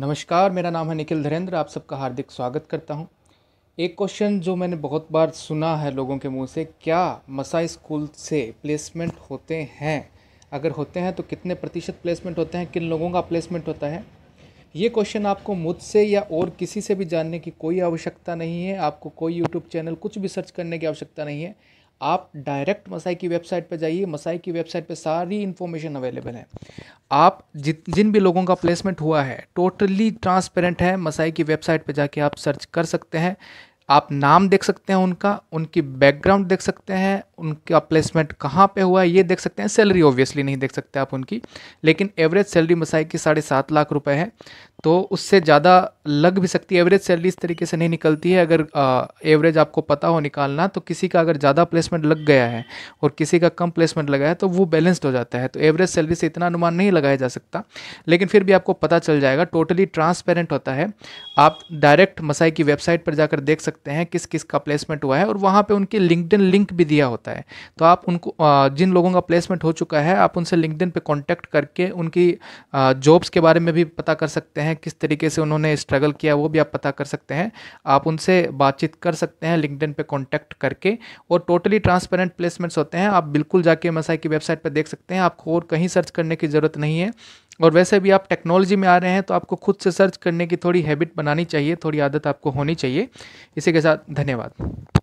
नमस्कार मेरा नाम है निखिल धीरेन्द्र आप सबका हार्दिक स्वागत करता हूं एक क्वेश्चन जो मैंने बहुत बार सुना है लोगों के मुंह से क्या मसाई स्कूल से प्लेसमेंट होते हैं अगर होते हैं तो कितने प्रतिशत प्लेसमेंट होते हैं किन लोगों का प्लेसमेंट होता है ये क्वेश्चन आपको मुझसे या और किसी से भी जानने की कोई आवश्यकता नहीं है आपको कोई यूट्यूब चैनल कुछ भी सर्च करने की आवश्यकता नहीं है आप डायरेक्ट मसाई की वेबसाइट पर जाइए मसाई की वेबसाइट पर सारी इन्फॉर्मेशन अवेलेबल है आप जि, जिन भी लोगों का प्लेसमेंट हुआ है टोटली ट्रांसपेरेंट है मसाई की वेबसाइट पर जाके आप सर्च कर सकते हैं आप नाम देख सकते हैं उनका उनकी बैकग्राउंड देख सकते हैं उनका प्लेसमेंट कहाँ पे हुआ है ये देख सकते हैं सैलरी ऑब्वियसली नहीं देख सकते आप उनकी लेकिन एवरेज सैलरी मसाई की साढ़े सात लाख रुपए है तो उससे ज़्यादा लग भी सकती है एवरेज सैलरी इस तरीके से नहीं निकलती है अगर आ, एवरेज आपको पता हो निकालना तो किसी का अगर ज़्यादा प्लेसमेंट लग गया है और किसी का कम प्लेसमेंट लगा है तो वो बैलेंस्ड हो जाता है तो एवरेज सैलरी से इतना अनुमान नहीं लगाया जा सकता लेकिन फिर भी आपको पता चल जाएगा टोटली ट्रांसपेरेंट होता है आप डायरेक्ट मसाई की वेबसाइट पर जाकर देख सकते हैं किस किस का प्लेसमेंट हुआ है और वहाँ पर उनकी लिंकड लिंक भी दिया होता है तो आप उनको जिन लोगों का प्लेसमेंट हो चुका है आप उनसे लिंकड पर कॉन्टैक्ट करके उनकी जॉब्स के बारे में भी पता कर सकते हैं हैं किस तरीके से उन्होंने स्ट्रगल किया वो भी आप पता कर सकते हैं आप उनसे बातचीत कर सकते हैं लिंकडिन पे कांटेक्ट करके और टोटली ट्रांसपेरेंट प्लेसमेंट्स होते हैं आप बिल्कुल जाके एम की वेबसाइट पर देख सकते हैं आपको और कहीं सर्च करने की ज़रूरत नहीं है और वैसे भी आप टेक्नोलॉजी में आ रहे हैं तो आपको खुद से सर्च करने की थोड़ी हैबिट बनानी चाहिए थोड़ी आदत आपको होनी चाहिए इसी के साथ धन्यवाद